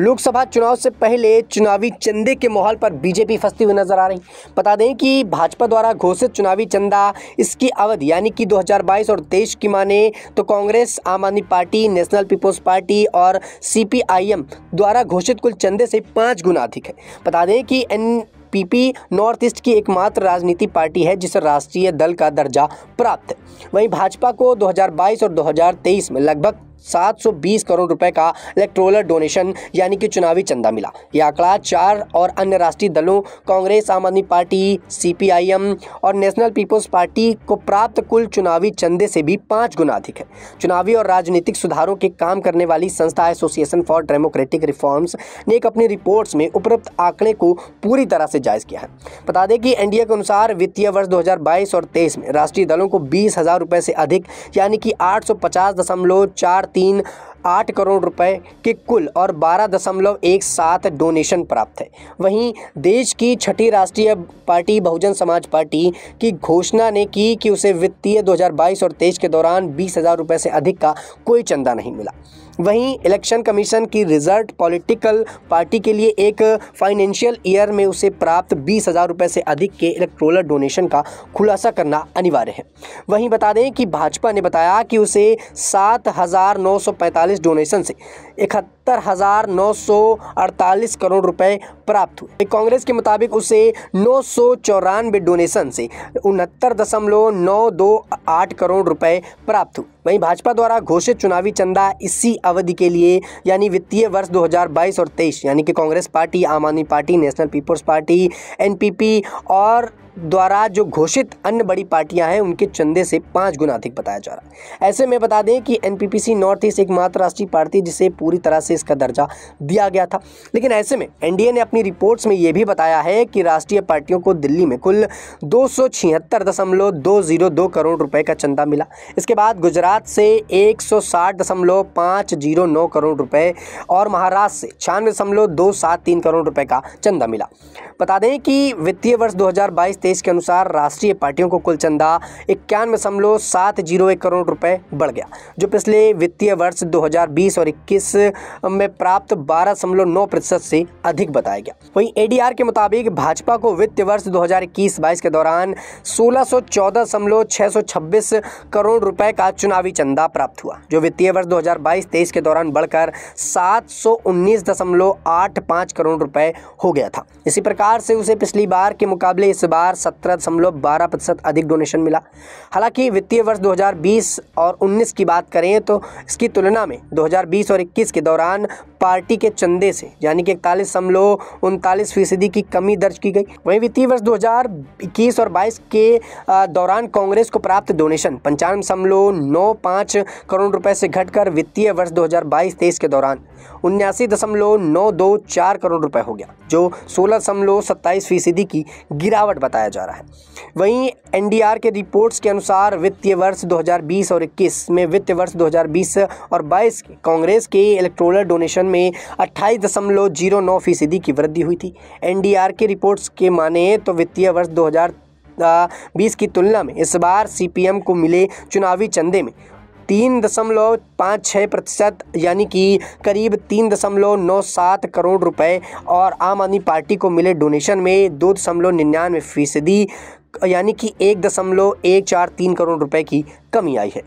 लोकसभा चुनाव से पहले चुनावी चंदे के माहौल पर बीजेपी फंसती हुई नजर आ रही बता दें कि भाजपा द्वारा घोषित चुनावी चंदा इसकी अवधि यानी कि 2022 और देश की माने तो Congress Aam Aadmi Party National People's Party और सीपीआईएम द्वारा घोषित कुल चंदे से पाँच गुना अधिक है बता दें कि एन पीपी नॉर्थ ईस्ट की एकमात्र राजनीति पार्टी है जिसे राष्ट्रीय दल का दर्जा प्राप्त है वहीं भाजपा को 2022 और 2023 में लगभग 720 करोड़ रुपए का इलेक्ट्रोलर डोनेशन यानी कि चुनावी चंदा मिला यह आंकड़ा चार और अन्य राष्ट्रीय दलों कांग्रेस आम आदमी पार्टी सीपीआईएम और नेशनल पीपुल्स पार्टी को प्राप्त कुल चुनावी चंदे से भी पाँच गुना अधिक है चुनावी और राजनीतिक सुधारों के काम करने वाली संस्था एसोसिएशन फॉर डेमोक्रेटिक रिफॉर्म्स ने एक अपनी रिपोर्ट्स में उपरोक्त आंकड़े को पूरी तरह से जायज़ किया है बता दें कि एनडीए के अनुसार वित्तीय वर्ष 2022 और 23 में राष्ट्रीय दलों को बीस हज़ार रुपए से अधिक यानी कि आठ सौ पचास दशमलव चार तीन आठ करोड़ रुपए के कुल और बारह दशमलव एक सात डोनेशन प्राप्त है वहीं देश की छठी राष्ट्रीय पार्टी बहुजन समाज पार्टी की घोषणा ने की कि उसे वित्तीय 2022 और तेईस के दौरान बीस हज़ार रुपये से अधिक का कोई चंदा नहीं मिला वहीं इलेक्शन कमीशन की रिजल्ट पॉलिटिकल पार्टी के लिए एक फाइनेंशियल ईयर में उसे प्राप्त बीस हज़ार रुपये से अधिक के इलेक्ट्रोलर डोनेशन का खुलासा करना अनिवार्य है वहीं बता दें कि भाजपा ने बताया कि उसे सात हज़ार नौ सौ पैंतालीस डोनेशन से इकहत्तर सत्तर हजार नौ सौ अड़तालीस करोड़ रुपए प्राप्त हुए कांग्रेस के मुताबिक उसे नौ सौ चौरानवे डोनेशन से उनहत्तर दशमलव नौ दो आठ करोड़ रुपए प्राप्त हुए वहीं भाजपा द्वारा घोषित चुनावी चंदा इसी अवधि के लिए यानी वित्तीय वर्ष 2022 और 23 यानी कि Congress party Aam Aadmi Party National People's Party NPP और द्वारा जो घोषित अन्य बड़ी पार्टियां हैं उनके चंदे से पाँच गुना अधिक बताया जा रहा है ऐसे में बता दें कि एनपीपीसी नॉर्थ ईस्ट एकमात्र राष्ट्रीय पार्टी जिसे पूरी तरह से प्रदेश का दर्जा दिया गया था लेकिन ऐसे में एनडीए ने अपनी रिपोर्ट्स में यह भी बताया है कि राष्ट्रीय पार्टियों को दिल्ली में कुल दो करोड़ रुपए का चंदा मिला इसके बाद गुजरात से एक करोड़ रुपए और महाराष्ट्र से छियानवे करोड़ रुपए का चंदा मिला बता दें कि वित्तीय वर्ष 2022-23 के अनुसार राष्ट्रीय पार्टियों को कुल चंदा इक्यानवे दशमलव सात जीरो एक करोड़ रुपए बढ़ गया जो पिछले वित्तीय वर्ष 2020 और 21 में प्राप्त बारह दशमलव नौ प्रतिशत ऐसी अधिक बताया गया वहीं एडीआर के मुताबिक भाजपा को वित्त वर्ष 2021-22 के दौरान सोलह करोड़ रुपए का चुनावी चंदा प्राप्त हुआ जो वित्तीय वर्ष 2022-23 के दौरान बढ़कर 719.85 करोड़ रुपए हो गया था इसी प्रकार से उसे पिछली बार के मुकाबले इस बार सत्रह प्रतिशत अधिक डोनेशन मिला हालांकि वित्तीय वर्ष 2020 और 19 की बात करें तो इसकी तुलना में 2020 और 21 के दौरान दौरान पार्टी के चंदे से यानी कि इकतालीस समलो उनतालीस फीसदी की कमी दर्ज की गई वहीं वित्तीय वर्ष 2021 और 22 के दौरान कांग्रेस को प्राप्त डोनेशन पंचानवे समलो नौ पाँच करोड़ रुपए से घटकर वित्तीय वर्ष 2022-23 के दौरान उन्यासी दशमलव नौ दो चार करोड़ रुपए हो गया जो सोलह दशमलव सत्ताईस फीसदी की गिरावट बताया जा रहा है वहीं एनडीआर के रिपोर्ट्स के अनुसार वित्तीय वर्ष 2020 और 21 में वित्तीय वर्ष 2020 और 22 के कांग्रेस के इलेक्ट्रोल डोनेशन में अट्ठाईस दशमलव जीरो नौ फीसदी की वृद्धि हुई थी एनडीआर के रिपोर्ट्स के माने तो वित्तीय वर्ष दो बीस की तुलना में इस बार सीपीएम को मिले चुनावी चंदे में तीन दशमलव पाँच छः प्रतिशत यानी कि करीब तीन दशमलव नौ सात करोड़ रुपए और आम आदमी पार्टी को मिले डोनेशन में दो दशमलव निन्यानवे फीसदी यानी कि एक दशमलव एक चार तीन करोड़ रुपए की कमी आई है